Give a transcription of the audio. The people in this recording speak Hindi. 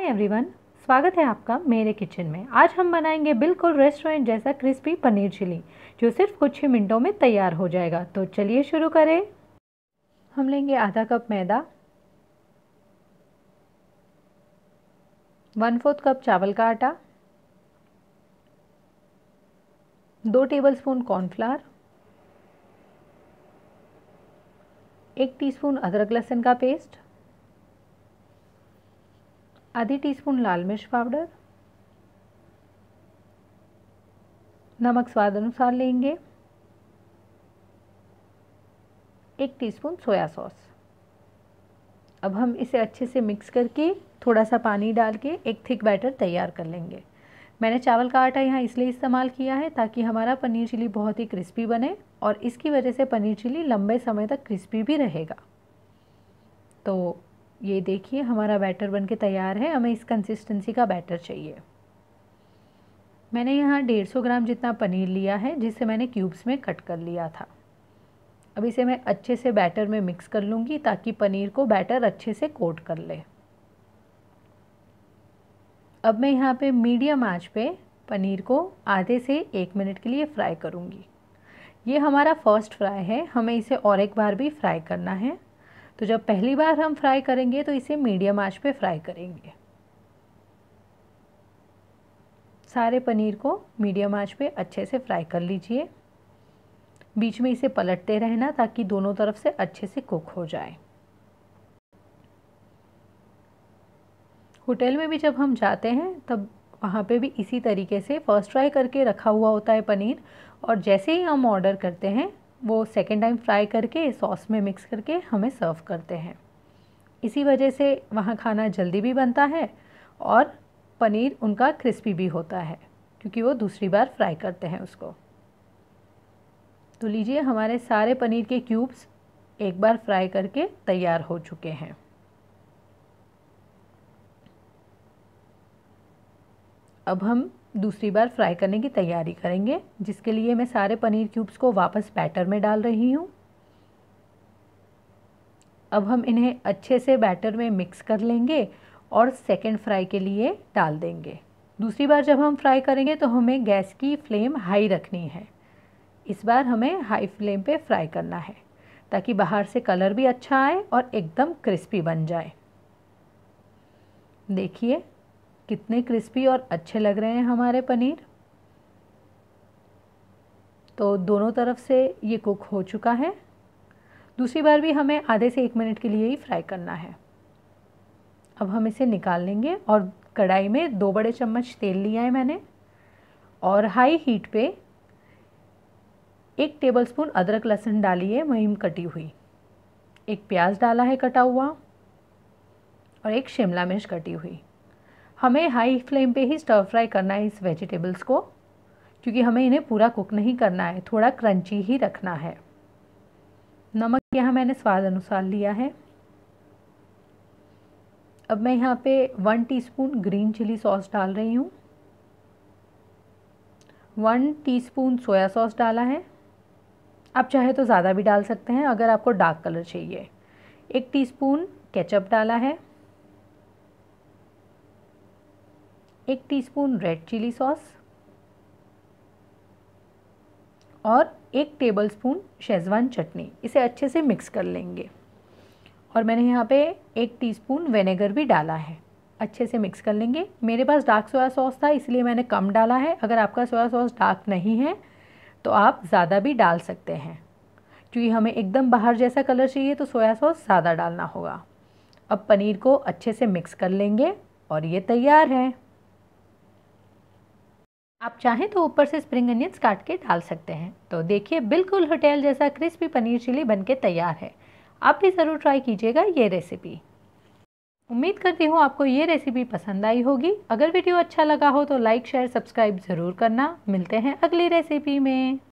हाय एवरीवन स्वागत है आपका मेरे किचन में आज हम बनाएंगे बिल्कुल रेस्टोरेंट जैसा क्रिस्पी पनीर चिली जो सिर्फ कुछ ही मिनटों में तैयार हो जाएगा तो चलिए शुरू करें हम लेंगे आधा कप मैदा वन फोर्थ कप चावल का आटा दो टेबलस्पून कॉर्नफ्लावर एक टीस्पून अदरक लहसुन का पेस्ट आधी टी स्पून लाल मिर्च पाउडर नमक स्वाद अनुसार लेंगे एक टीस्पून सोया सॉस अब हम इसे अच्छे से मिक्स करके थोड़ा सा पानी डाल के एक थिक बैटर तैयार कर लेंगे मैंने चावल का आटा यहाँ इसलिए इस्तेमाल किया है ताकि हमारा पनीर चिली बहुत ही क्रिस्पी बने और इसकी वजह से पनीर चिली लंबे समय तक क्रिस्पी भी रहेगा तो ये देखिए हमारा बैटर बनके तैयार है हमें इस कंसिस्टेंसी का बैटर चाहिए मैंने यहाँ डेढ़ सौ ग्राम जितना पनीर लिया है जिसे मैंने क्यूब्स में कट कर लिया था अब इसे मैं अच्छे से बैटर में मिक्स कर लूँगी ताकि पनीर को बैटर अच्छे से कोट कर ले अब मैं यहाँ पे मीडियम आंच पे पनीर को आधे से एक मिनट के लिए फ्राई करूँगी ये हमारा फर्स्ट फ्राई है हमें इसे और एक बार भी फ्राई करना है तो जब पहली बार हम फ्राई करेंगे तो इसे मीडियम आंच पे फ्राई करेंगे सारे पनीर को मीडियम आंच पे अच्छे से फ्राई कर लीजिए बीच में इसे पलटते रहना ताकि दोनों तरफ से अच्छे से कुक हो जाए होटल में भी जब हम जाते हैं तब वहाँ पे भी इसी तरीके से फ़र्स्ट फ्राई करके रखा हुआ होता है पनीर और जैसे ही हम ऑर्डर करते हैं वो सेकेंड टाइम फ्राई करके सॉस में मिक्स करके हमें सर्व करते हैं इसी वजह से वहाँ खाना जल्दी भी बनता है और पनीर उनका क्रिस्पी भी होता है क्योंकि वो दूसरी बार फ्राई करते हैं उसको तो लीजिए हमारे सारे पनीर के क्यूब्स एक बार फ्राई करके तैयार हो चुके हैं अब हम दूसरी बार फ्राई करने की तैयारी करेंगे जिसके लिए मैं सारे पनीर क्यूब्स को वापस बैटर में डाल रही हूँ अब हम इन्हें अच्छे से बैटर में मिक्स कर लेंगे और सेकेंड फ्राई के लिए डाल देंगे दूसरी बार जब हम फ्राई करेंगे तो हमें गैस की फ्लेम हाई रखनी है इस बार हमें हाई फ्लेम पे फ्राई करना है ताकि बाहर से कलर भी अच्छा आए और एकदम क्रिस्पी बन जाए देखिए कितने क्रिस्पी और अच्छे लग रहे हैं हमारे पनीर तो दोनों तरफ से ये कुक हो चुका है दूसरी बार भी हमें आधे से एक मिनट के लिए ही फ्राई करना है अब हम इसे निकाल लेंगे और कढ़ाई में दो बड़े चम्मच तेल लिया है मैंने और हाई हीट पे एक टेबलस्पून अदरक लहसुन डाली है महीम कटी हुई एक प्याज डाला है कटा हुआ और एक शिमला मिर्च कटी हुई हमें हाई फ्लेम पे ही स्टर फ्राई करना है इस वेजिटेबल्स को क्योंकि हमें इन्हें पूरा कुक नहीं करना है थोड़ा क्रंची ही रखना है नमक यहाँ मैंने स्वाद अनुसार लिया है अब मैं यहाँ पे one teaspoon green chilli sauce डाल रही हूँ वन टीस्पून सोया सॉस डाला है आप चाहे तो ज़्यादा भी डाल सकते हैं अगर आपको डार्क कलर चाहिए एक टीस्पून केचप डाला है एक टीस्पून रेड चिली सॉस और एक टेबलस्पून शेजवान चटनी इसे अच्छे से मिक्स कर लेंगे और मैंने यहाँ पे एक टीस्पून विनेगर भी डाला है अच्छे से मिक्स कर लेंगे मेरे पास डार्क सोया सॉस था इसलिए मैंने कम डाला है अगर आपका सोया सॉस डार्क नहीं है तो आप ज़्यादा भी डाल सकते हैं क्योंकि हमें एकदम बाहर जैसा कलर चाहिए तो सोया सॉस ज़्यादा डालना होगा अब पनीर को अच्छे से मिक्स कर लेंगे और ये तैयार है आप चाहें तो ऊपर से स्प्रिंग अनियंस काट के डाल सकते हैं तो देखिए बिल्कुल होटल जैसा क्रिस्पी पनीर चिली बनके तैयार है आप भी ज़रूर ट्राई कीजिएगा ये रेसिपी उम्मीद करती हूँ आपको ये रेसिपी पसंद आई होगी अगर वीडियो अच्छा लगा हो तो लाइक शेयर सब्सक्राइब ज़रूर करना मिलते हैं अगली रेसिपी में